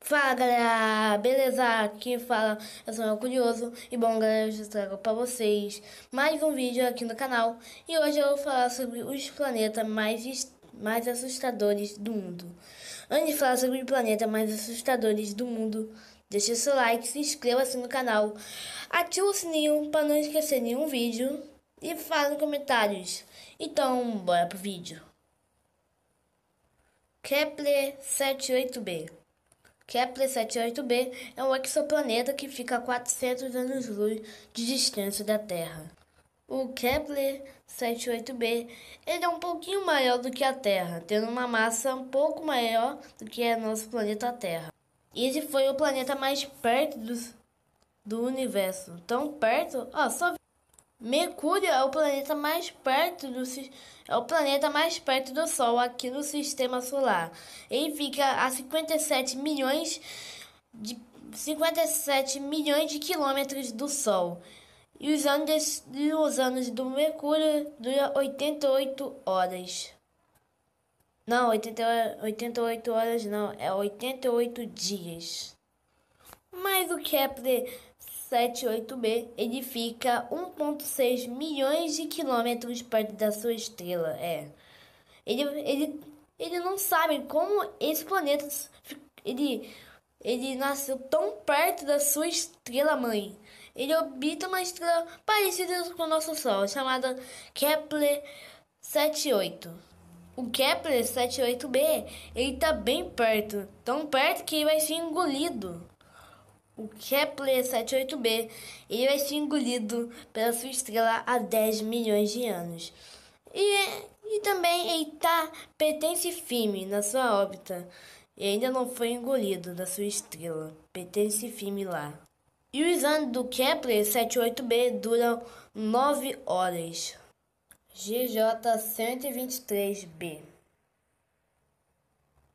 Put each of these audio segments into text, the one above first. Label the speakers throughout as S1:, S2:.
S1: Fala galera, beleza? Aqui fala, eu sou o Curioso e bom galera, eu trago para vocês mais um vídeo aqui no canal e hoje eu vou falar sobre os planetas mais, mais assustadores do mundo. Antes de falar sobre os planetas mais assustadores do mundo, deixe seu like, se inscreva-se no canal, ative o sininho para não esquecer nenhum vídeo e fala nos comentários. Então, bora pro vídeo. Kepler 78b. Kepler 78b é um exoplaneta que fica a 400 anos-luz de distância da Terra. O Kepler 78b ele é um pouquinho maior do que a Terra, tendo uma massa um pouco maior do que é nosso planeta Terra. Esse foi o planeta mais perto do, do universo. Tão perto? Ó, só Mercúrio é o planeta mais perto do é o planeta mais perto do Sol aqui no sistema solar. Ele fica a 57 milhões de 57 milhões de quilômetros do Sol. E os anos, e os anos do Mercúrio duram 88 horas. Não, 80, 88 horas não, é 88 dias. Mas o que é 78b ele fica 1,6 milhões de quilômetros perto da sua estrela. É. Ele, ele, ele não sabe como esse planeta ele, ele nasceu tão perto da sua estrela mãe. Ele orbita uma estrela parecida com o nosso Sol, chamada Kepler 78. O Kepler 78b ele está bem perto, tão perto que ele vai ser engolido o Kepler 78b, é ele vai ser engolido pela sua estrela há 10 milhões de anos. E, é, e também Eita tá pertence firme na sua órbita e ainda não foi engolido da sua estrela. Pertence firme lá. E os anos do Kepler 78b duram 9 horas. GJ 123b.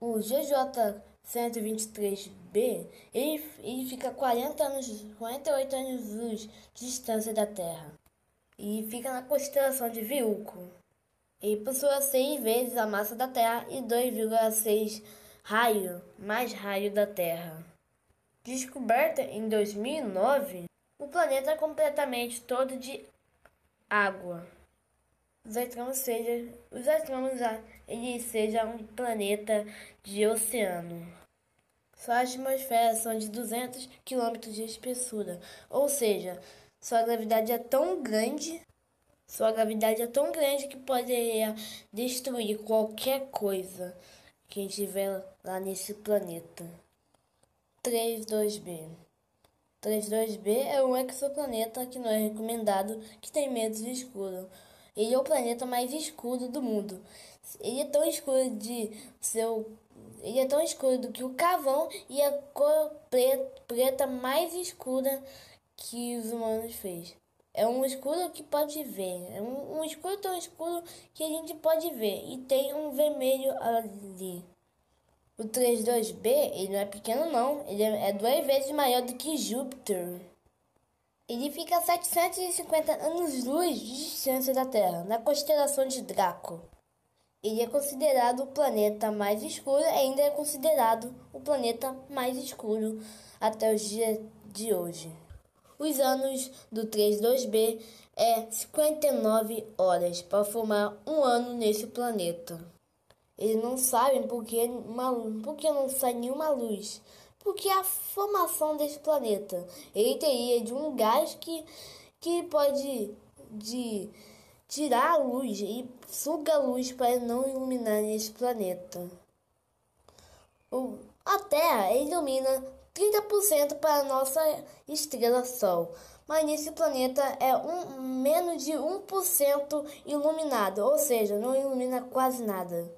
S1: O GJ 123b B, ele, ele fica 40 anos, 48 anos luz de distância da Terra e fica na constelação de Viúco. Ele possui seis vezes a massa da Terra e 2,6 raio mais raio da Terra. Descoberta em 2009, o planeta é completamente todo de água. Os astrônomos, seja, os astrônomos ele seja um planeta de oceano. Sua atmosfera são de 200 km de espessura, ou seja, sua gravidade é tão grande, sua gravidade é tão grande que poderia destruir qualquer coisa que estiver lá nesse planeta. 32b 32b é um exoplaneta que não é recomendado, que tem medo de escuro. Ele é o planeta mais escuro do mundo. Ele é tão escuro de seu ia é tão escuro que o cavão e a cor preta mais escura que os humanos fez. É um escuro que pode ver, é um, um escuro tão escuro que a gente pode ver e tem um vermelho ali. O 32b, ele não é pequeno não, ele é, é duas vezes maior do que Júpiter. Ele fica a 750 anos-luz de distância da Terra, na constelação de Draco. Ele é considerado o planeta mais escuro e ainda é considerado o planeta mais escuro até os dias de hoje. Os anos do 32b é 59 horas para formar um ano nesse planeta. Eles não sabem por que, uma, por que não sai nenhuma luz. Porque a formação desse planeta ele teria de um gás que, que pode de tirar a luz e suga a luz para não iluminar este planeta. A Terra ilumina 30% para nossa estrela Sol, mas nesse planeta é um, menos de 1% iluminado, ou seja, não ilumina quase nada.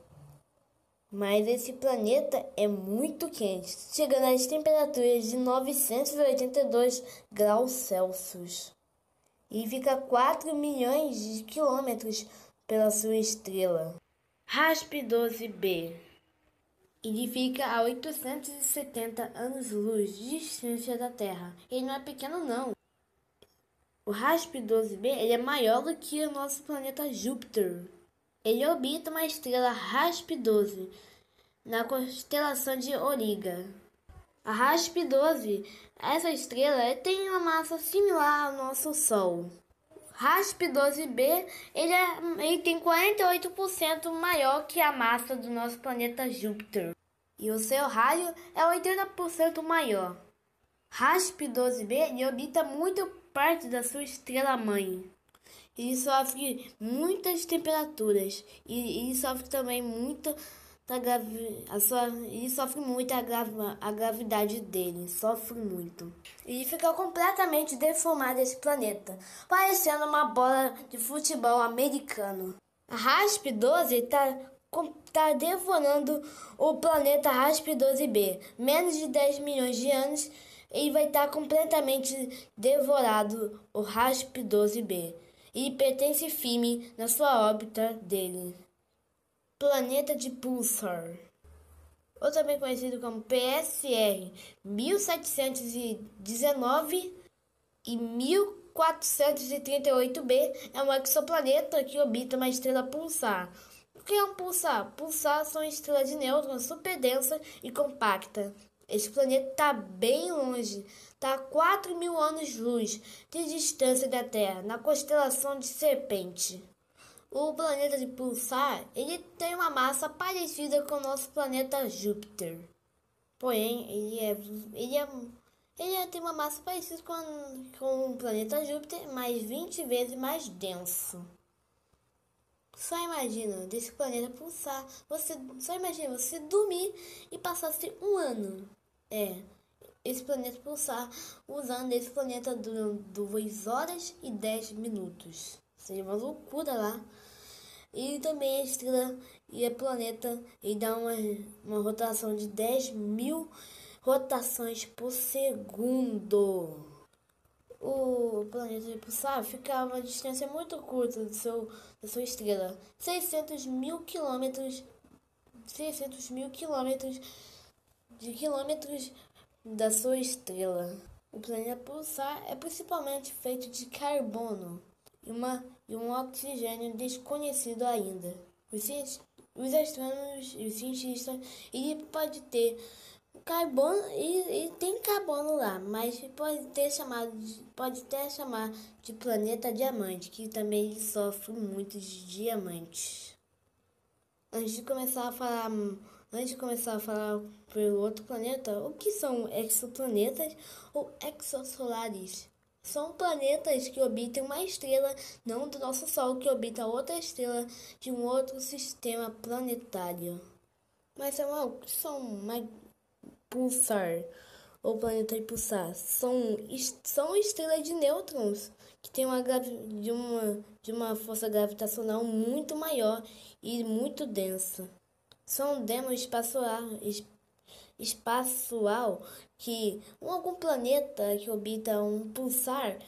S1: Mas esse planeta é muito quente, chegando às temperaturas de 982 graus Celsius e fica 4 milhões de quilômetros pela sua estrela. RASP 12B ele fica a 870 anos-luz de distância da Terra. Ele não é pequeno, não. O RASP-12b ele é maior do que o nosso planeta Júpiter. Ele orbita uma estrela RASP-12 na constelação de Origa. A RASP-12, essa estrela, tem uma massa similar ao nosso Sol. RASP 12b ele, é, ele tem 48% maior que a massa do nosso planeta Júpiter e o seu raio é 80% maior. RASP 12b orbita muito parte da sua estrela mãe. Ele sofre muitas temperaturas e, e sofre também muita Tá gravi, a sua, e sofre muito a, gravi, a gravidade dele, sofre muito. E fica completamente deformado esse planeta, parecendo uma bola de futebol americano. A RASP-12 está tá devorando o planeta RASP-12b. Menos de 10 milhões de anos e vai estar tá completamente devorado o RASP-12b. E pertence firme na sua órbita dele planeta de Pulsar, ou também conhecido como PSR 1719 e 1438b, é um exoplaneta que orbita uma estrela pulsar. O que é um pulsar? Pulsar são estrelas de nêutrons densa e compacta. Esse planeta está bem longe, está a 4 mil anos-luz de distância da Terra, na constelação de Serpente. O planeta de pulsar, ele tem uma massa parecida com o nosso planeta Júpiter. Porém, ele é, ele é, ele tem uma massa parecida com, com o planeta Júpiter, mas 20 vezes mais denso. Só imagina desse planeta pulsar, você só imagina você dormir e passasse um ano. É, esse planeta pulsar usando esse planeta durante 2 horas e 10 minutos. Seria uma loucura lá. E também a estrela e o planeta e dá uma, uma rotação de 10 mil rotações por segundo. O planeta de pulsar fica a uma distância muito curta do seu, da sua estrela, 600 mil quilômetros, 600 mil quilômetros de quilômetros da sua estrela. O planeta pulsar é principalmente feito de carbono e uma e um oxigênio desconhecido ainda. Os, os astrônomos e os cientistas ele pode ter carbono e, e, tem carbono lá, mas pode ter chamado pode até chamar de planeta diamante, que também sofre muito de diamantes. Antes de começar a falar, antes de começar a falar pelo outro planeta, o que são exoplanetas ou exosolares? São planetas que orbitam uma estrela, não do nosso Sol, que orbita outra estrela de um outro sistema planetário. Mas é uma, são uma pulsar, ou planeta pulsar. São, são estrelas de nêutrons, que têm uma, de uma, de uma força gravitacional muito maior e muito densa. São demos espaçoar, espaçoar espacial que algum planeta que orbita um pulsar,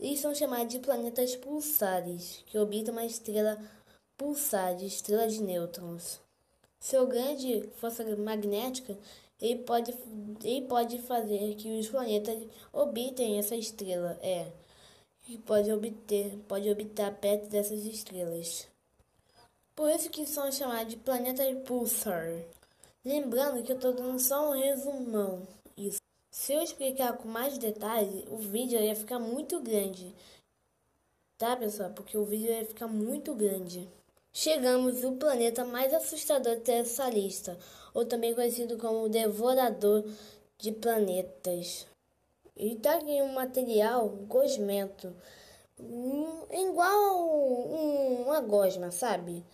S1: eles são chamados de planetas pulsares, que orbitam uma estrela pulsar, de estrela de nêutrons. Seu grande força magnética ele pode, ele pode fazer que os planetas orbitem essa estrela, é, que pode, obter, pode orbitar perto dessas estrelas. Por isso que são chamados de planetas pulsar. Lembrando que eu estou dando só um resumão. Isso. Se eu explicar com mais detalhes, o vídeo ia ficar muito grande. Tá, pessoal? Porque o vídeo ia ficar muito grande. Chegamos o planeta mais assustador dessa lista, ou também conhecido como Devorador de Planetas. E tá aqui um material, um gosmento, um, igual um, uma gosma, sabe?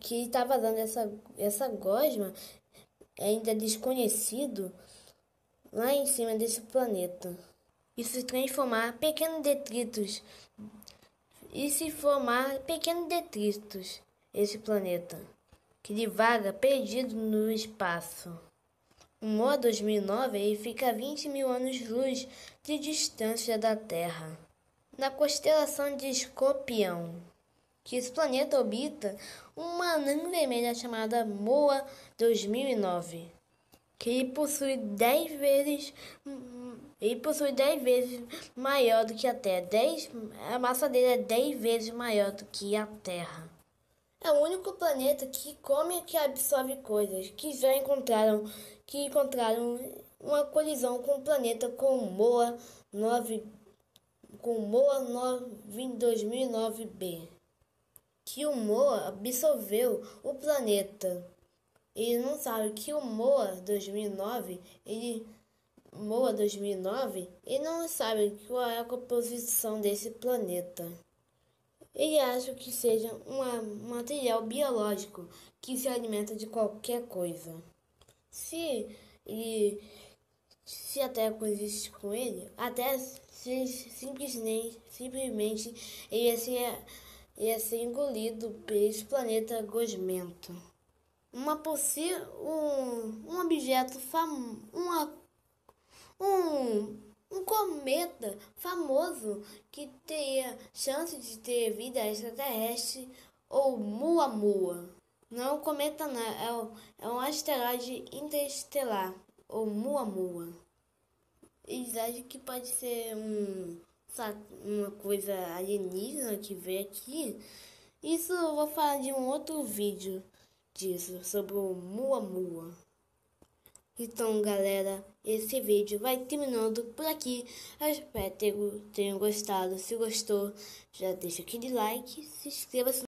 S1: que estava dando essa, essa gosma é ainda desconhecido lá em cima desse planeta e se transformar pequenos detritos e se formar pequenos detritos esse planeta que divaga perdido no espaço. O Mó 2009 ele fica a 20 mil anos-luz de distância da Terra, na constelação de Escorpião que esse planeta orbita uma anã vermelha chamada Moa 2009, que possui 10 vezes ele possui 10 vezes maior do que a Terra. 10, a massa dele é 10 vezes maior do que a Terra. É o único planeta que come e que absorve coisas, que já encontraram, que encontraram uma colisão com o planeta com Moa 9 com Moa 9 2009b que o Moa absorveu o planeta. Ele não sabe que o Moa 2009, ele Moa 2009, ele não sabe qual é a composição desse planeta. Ele acha que seja um material biológico que se alimenta de qualquer coisa. Se ele se a Terra coexiste com ele, até simplesmente, simplesmente ele ia ser e a ser engolido pelo planeta Gosmento. Uma possi um, um objeto fam uma, um, um cometa famoso que teria chance de ter vida extraterrestre ou muamua Não é um cometa, não, né? é um, é um asteroide interestelar ou muamua mua Eles acham que pode ser um uma coisa alienígena que veio aqui. Isso eu vou falar de um outro vídeo disso, sobre o muamua Então, galera, esse vídeo vai terminando por aqui. Eu espero que tenham gostado. Se gostou, já deixa aquele like, se inscreva. -se